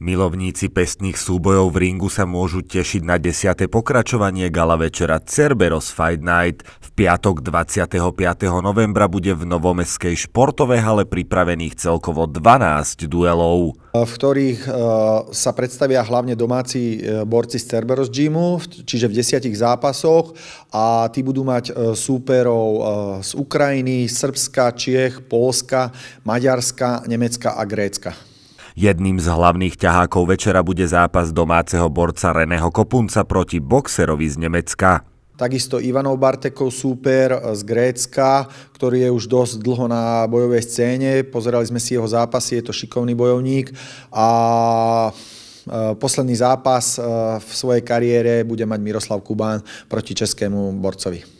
Milovníci pestných súbojov v ringu sa môžu tešiť na 10. pokračovanie gala večera Cerberos Fight Night. V piatok 25. novembra bude v novomestskej športovej hale pripravených celkovo 12 duelov. V ktorých e, sa predstavia hlavne domáci e, borci z Cerberos Gymu, čiže v desiatich zápasoch a tí budú mať e, súperov z Ukrajiny, Srbska, Čiech, Polska, Maďarska, Nemecka a Grécka. Jedným z hlavných ťahákov večera bude zápas domáceho borca Reného Kopunca proti boxerovi z Nemecka. Takisto Ivanov Bartekov súper z Grécka, ktorý je už dosť dlho na bojovej scéne. Pozerali sme si jeho zápasy, je to šikovný bojovník a e, posledný zápas e, v svojej kariére bude mať Miroslav Kubán proti českému borcovi.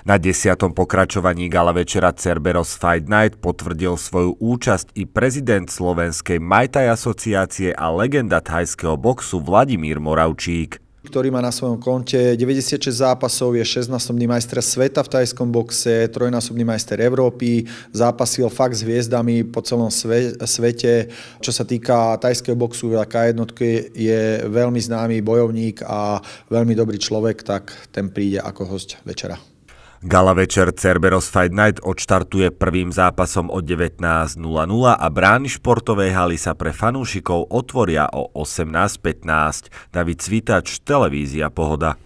Na desiatom pokračovaní gala večera Cerberos Fight Night potvrdil svoju účasť i prezident slovenskej Majtaj asociácie a legenda thajského boxu Vladimír Moravčík ktorý má na svojom konte 96 zápasov, je 16-násobný majster sveta v tajskom boxe, trojnásobný majster Európy, zápasil fakt s hviezdami po celom svete. Čo sa týka tajského boxu K1 je veľmi známy bojovník a veľmi dobrý človek, tak ten príde ako host večera. Gala večer Cerberos Fight Night odštartuje prvým zápasom o 19.00 a brány športovej haly sa pre fanúšikov otvoria o 18.15. David Cvitač, Televízia Pohoda.